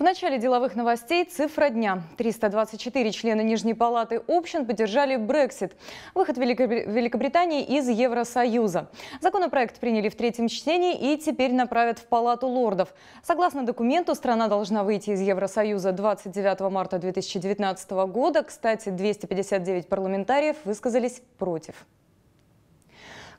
В начале деловых новостей цифра дня. 324 члена Нижней палаты общин поддержали Брексит, выход Великобритании из Евросоюза. Законопроект приняли в третьем чтении и теперь направят в Палату лордов. Согласно документу, страна должна выйти из Евросоюза 29 марта 2019 года. Кстати, 259 парламентариев высказались против.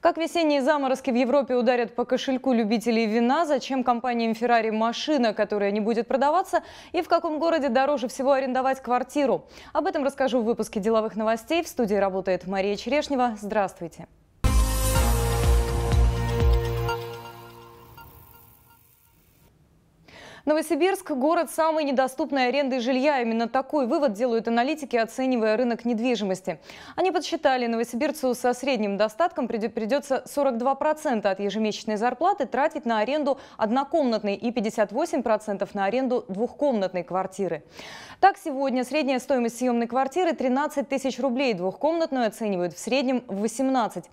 Как весенние заморозки в Европе ударят по кошельку любителей вина, зачем компаниям Ferrari машина, которая не будет продаваться, и в каком городе дороже всего арендовать квартиру. Об этом расскажу в выпуске деловых новостей. В студии работает Мария Черешнева. Здравствуйте. Новосибирск – город самой недоступной аренды жилья. Именно такой вывод делают аналитики, оценивая рынок недвижимости. Они подсчитали, новосибирцу со средним достатком придется 42% от ежемесячной зарплаты тратить на аренду однокомнатной и 58% на аренду двухкомнатной квартиры. Так, сегодня средняя стоимость съемной квартиры 13 тысяч рублей, двухкомнатную оценивают в среднем в 18.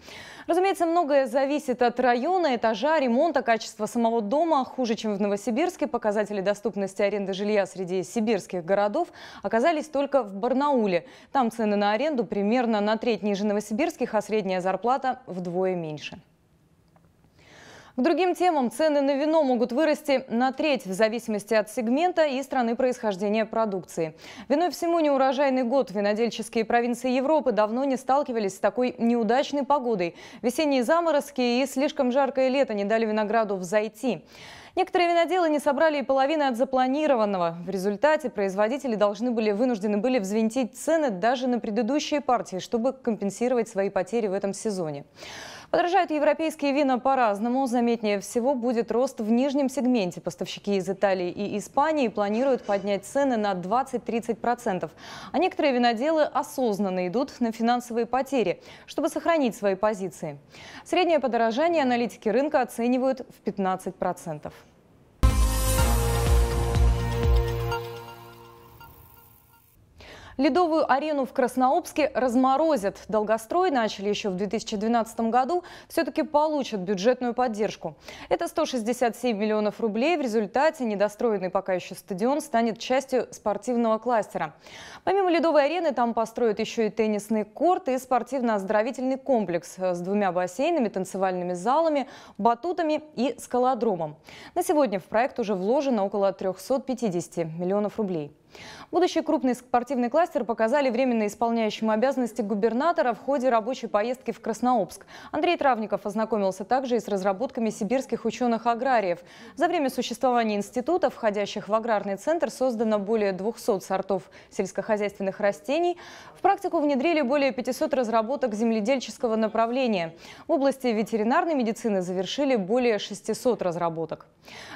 Разумеется, многое зависит от района, этажа, ремонта, качества самого дома. Хуже, чем в Новосибирске, показали показатели доступности аренды жилья среди сибирских городов оказались только в Барнауле. Там цены на аренду примерно на треть ниже новосибирских, а средняя зарплата вдвое меньше. К другим темам цены на вино могут вырасти на треть в зависимости от сегмента и страны происхождения продукции. Виной всему неурожайный год винодельческие провинции Европы давно не сталкивались с такой неудачной погодой. Весенние заморозки и слишком жаркое лето не дали винограду взойти. Некоторые виноделы не собрали и половины от запланированного. В результате производители должны были вынуждены были взвинтить цены даже на предыдущие партии, чтобы компенсировать свои потери в этом сезоне. Подорожают европейские вина по-разному. Заметнее всего будет рост в нижнем сегменте. Поставщики из Италии и Испании планируют поднять цены на 20-30%. А некоторые виноделы осознанно идут на финансовые потери, чтобы сохранить свои позиции. Среднее подорожание аналитики рынка оценивают в 15%. Ледовую арену в Краснообске разморозят. Долгострой начали еще в 2012 году, все-таки получат бюджетную поддержку. Это 167 миллионов рублей. В результате недостроенный пока еще стадион станет частью спортивного кластера. Помимо ледовой арены там построят еще и теннисный корт и спортивно-оздоровительный комплекс с двумя бассейнами, танцевальными залами, батутами и скалодромом. На сегодня в проект уже вложено около 350 миллионов рублей. Будущий крупный спортивный кластер показали временно исполняющему обязанности губернатора в ходе рабочей поездки в Краснообск. Андрей Травников ознакомился также и с разработками сибирских ученых-аграриев. За время существования института, входящих в аграрный центр, создано более 200 сортов сельскохозяйственных растений. В практику внедрили более 500 разработок земледельческого направления. В области ветеринарной медицины завершили более 600 разработок.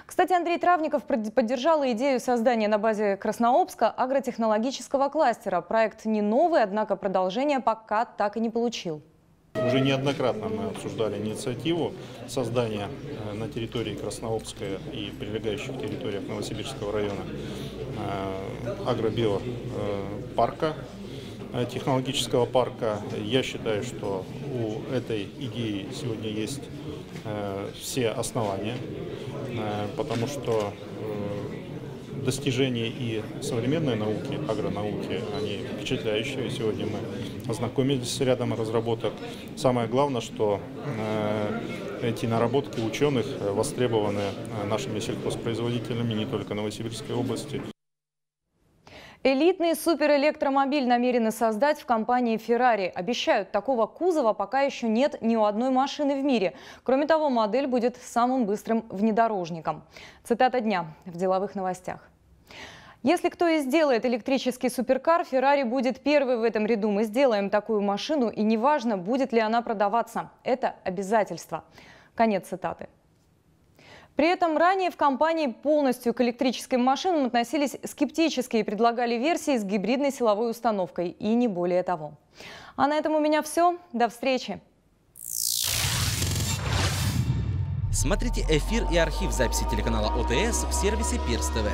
Кстати, Андрей Травников поддержал идею создания на базе Краснообск агротехнологического кластера. Проект не новый, однако продолжение пока так и не получил. Уже неоднократно мы обсуждали инициативу создания э, на территории Краснообска и прилегающих территориях Новосибирского района э, агробиопарка, э, технологического парка. Я считаю, что у этой идеи сегодня есть все основания, потому что достижения и современной науки, агронауки, они впечатляющие. Сегодня мы ознакомились с рядом разработок. Самое главное, что э, эти наработки ученых э, востребованы э, нашими сельхозпроизводителями не только Новосибирской области. Элитный суперэлектромобиль намерены создать в компании Ferrari. Обещают, такого кузова пока еще нет ни у одной машины в мире. Кроме того, модель будет самым быстрым внедорожником. Цитата дня в деловых новостях. Если кто и сделает электрический суперкар, Феррари будет первой в этом ряду. Мы сделаем такую машину, и неважно, будет ли она продаваться. Это обязательство. Конец цитаты. При этом ранее в компании полностью к электрическим машинам относились скептически и предлагали версии с гибридной силовой установкой, и не более того. А на этом у меня все. До встречи! Смотрите эфир и архив записи телеканала ОТС в сервисе Пирс ТВ.